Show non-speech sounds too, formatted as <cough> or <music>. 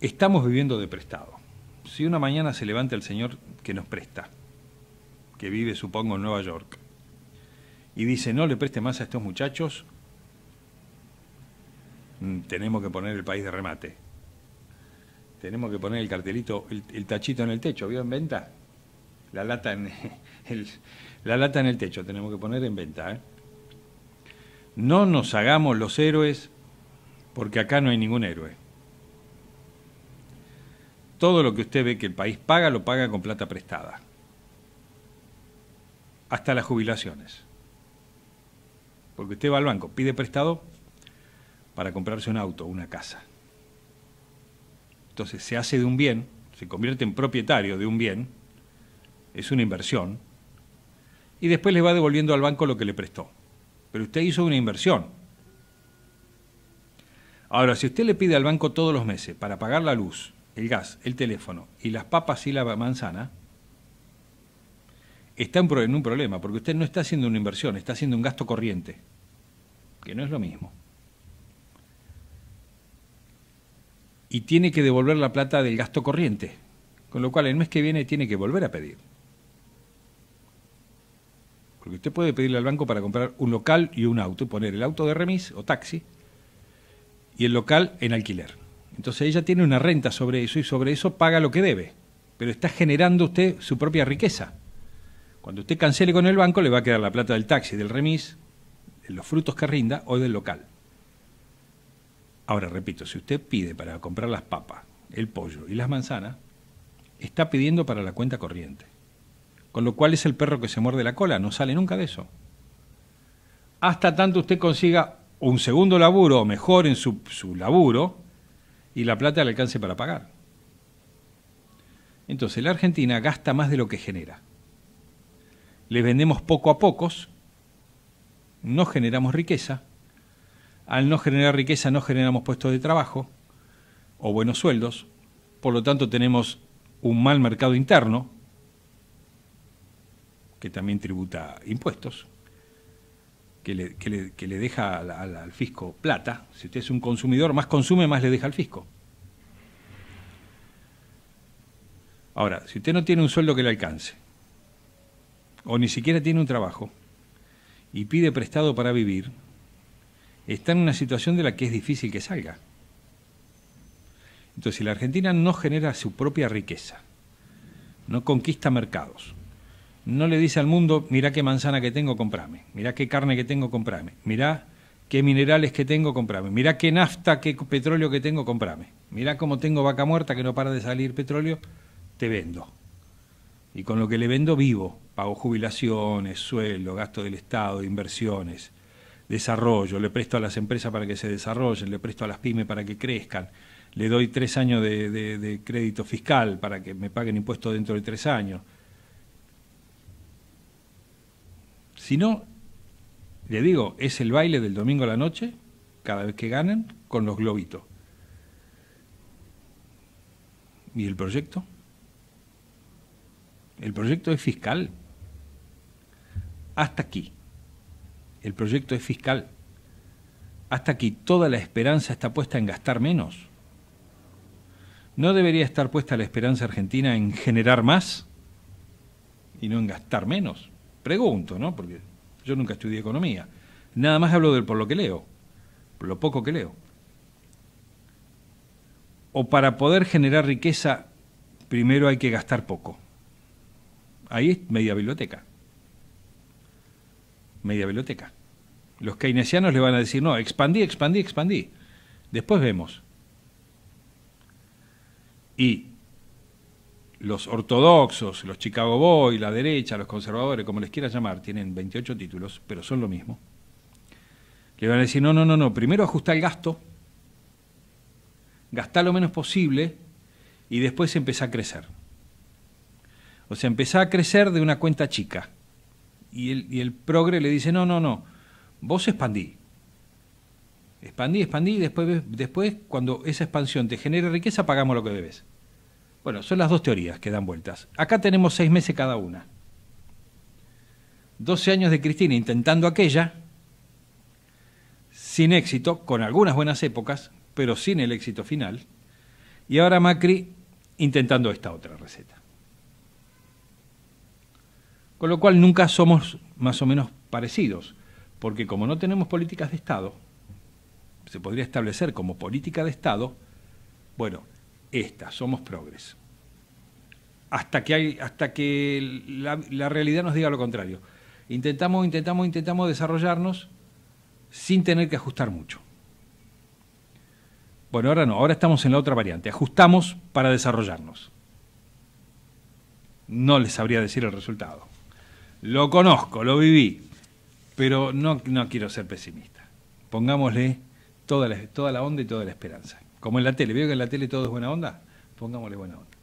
estamos viviendo de prestado. Si una mañana se levanta el señor que nos presta, que vive supongo en Nueva York, y dice no le preste más a estos muchachos, mm, tenemos que poner el país de remate. Tenemos que poner el cartelito, el, tachito en el techo, ¿vio en venta? La lata en, <laughs> el, la lata en el techo tenemos que poner en venta. ¿eh? No nos hagamos los héroes porque acá no hay ningún héroe. Todo lo que usted ve que el país paga, lo paga con plata prestada. Hasta las jubilaciones. Porque usted va al banco, pide prestado para comprarse un auto, una casa. Entonces se hace de un bien, se convierte en propietario de un bien, es una inversión, y después le va devolviendo al banco lo que le prestó. Pero usted hizo una inversión. Ahora, si usted le pide al banco todos los meses para pagar la luz, el gas, el teléfono y las papas y la manzana, está en, un problema, porque usted no está haciendo una inversión, está haciendo un gasto corriente, que no es lo mismo. Y tiene que devolver la plata del gasto corriente, con lo cual el mes que viene tiene que volver a pedir. Porque usted puede pedirle al banco para comprar un local y un auto, poner el auto de remis o taxi y el local en alquiler. Entonces ella tiene una renta sobre eso y sobre eso paga lo que debe. Pero está generando usted su propia riqueza. Cuando usted cancele con el banco, le va a quedar la plata del taxi, del remis, de los frutos que rinda o del local. Ahora, repito, si usted pide para comprar las papas, el pollo y las manzanas, está pidiendo para la cuenta corriente. Con lo cual es el perro que se muerde la cola, no sale nunca de eso. Hasta tanto usted consiga un segundo laburo o mejor en su, su laburo, y la plata al alcance para pagar. Entonces, la Argentina gasta más de lo que genera. Le vendemos poco a pocos, no generamos riqueza, al no generar riqueza no generamos puestos de trabajo o buenos sueldos, por lo tanto tenemos un mal mercado interno, que también tributa impuestos, que le, deja al, al, fisco plata. Si usted es un consumidor, más consume, más le deja al fisco. Ahora, si usted no tiene un sueldo que le alcance, o ni siquiera tiene un trabajo, y pide prestado para vivir, está en una situación de la que es difícil que salga. Entonces, si la Argentina no genera su propia riqueza, no conquista mercados, no le dice al mundo, mirá qué manzana que tengo, comprame, mirá qué carne que tengo, comprame, mirá qué minerales que tengo, comprame, mirá qué nafta, qué petróleo que tengo, comprame, mirá cómo tengo vaca muerta que no para de salir petróleo, te vendo. Y con lo que le vendo vivo, pago jubilaciones, sueldo, gasto del Estado, inversiones, desarrollo, le presto a las empresas para que se desarrollen, le presto a las pymes para que crezcan, le doy tres años de, de crédito fiscal para que me paguen impuestos dentro de tres años Si no, le digo, es el baile del domingo a la noche, cada vez que ganan, con los globitos. ¿Y el proyecto? El proyecto es fiscal. Hasta aquí. El proyecto es fiscal. Hasta aquí toda la esperanza está puesta en gastar menos. ¿No debería estar puesta la esperanza argentina en generar más y no en gastar menos? Pregunto, ¿no? Porque yo nunca estudié economía. Nada más hablo de por lo que leo, por lo poco que leo. O para poder generar riqueza, primero hay que gastar poco. Ahí es media biblioteca. Media biblioteca. Los keynesianos le van a decir, no, expandí, expandí, expandí. Después vemos. Y los ortodoxos, los Chicago Boys, la derecha, los conservadores, como les quiera llamar, tienen 28 títulos, pero son lo mismo. Le van a decir, no, no, no, no, primero ajusta el gasto, gasta lo menos posible y después empezá a crecer. O sea, empezá a crecer de una cuenta chica. Y el, progre le dice, no, no, no, vos expandí. Expandí, expandí, y después, después cuando esa expansión te genere riqueza, pagamos lo que debes. Bueno, son las dos teorías que dan vueltas. Acá tenemos seis meses cada una. 12 años de Cristina intentando aquella, sin éxito, con algunas buenas épocas, pero sin el éxito final. Y ahora Macri intentando esta otra receta. Con lo cual nunca somos más o menos parecidos, porque como no tenemos políticas de Estado, se podría establecer como política de Estado, bueno, esta, somos progres. Hasta que, hay, hasta que la, realidad nos diga lo contrario. Intentamos, intentamos, intentamos desarrollarnos sin tener que ajustar mucho. Bueno, ahora no, ahora estamos en la otra variante. Ajustamos para desarrollarnos. No les sabría decir el resultado. Lo conozco, lo viví, pero no, no quiero ser pesimista. Pongámosle toda la onda y toda la esperanza. Como en la tele, veo que en la tele todo es buena onda, pongámosle buena onda.